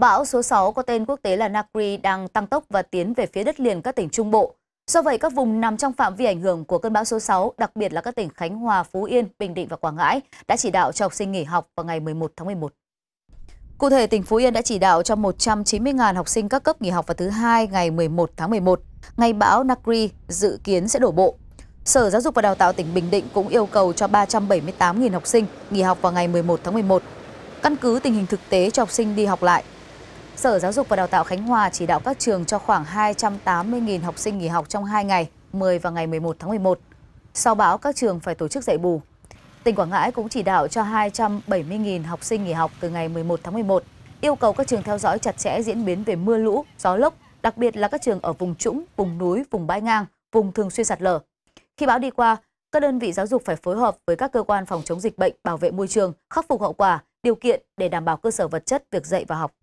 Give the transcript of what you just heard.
Bão số 6 có tên quốc tế là Nakri đang tăng tốc và tiến về phía đất liền các tỉnh Trung Bộ. Do vậy, các vùng nằm trong phạm vi ảnh hưởng của cơn bão số 6, đặc biệt là các tỉnh Khánh Hòa, Phú Yên, Bình Định và Quảng Ngãi, đã chỉ đạo cho học sinh nghỉ học vào ngày 11 tháng 11. Cụ thể, tỉnh Phú Yên đã chỉ đạo cho 190.000 học sinh các cấp nghỉ học vào thứ Hai ngày 11 tháng 11, ngày bão Nakri dự kiến sẽ đổ bộ. Sở Giáo dục và Đào tạo tỉnh Bình Định cũng yêu cầu cho 378.000 học sinh nghỉ học vào ngày 11 tháng 11. Căn cứ tình hình thực tế cho học sinh đi học lại, Sở Giáo dục và Đào tạo Khánh Hòa chỉ đạo các trường cho khoảng 280.000 học sinh nghỉ học trong 2 ngày, 10 và ngày 11 tháng 11. Sau bão, các trường phải tổ chức dạy bù. Tỉnh Quảng Ngãi cũng chỉ đạo cho 270.000 học sinh nghỉ học từ ngày 11 tháng 11, yêu cầu các trường theo dõi chặt chẽ diễn biến về mưa lũ, gió lốc, đặc biệt là các trường ở vùng trũng, vùng núi, vùng bãi ngang, vùng thường xuyên sạt lở. Khi bão đi qua, các đơn vị giáo dục phải phối hợp với các cơ quan phòng chống dịch bệnh, bảo vệ môi trường, khắc phục hậu quả, điều kiện để đảm bảo cơ sở vật chất việc dạy và học.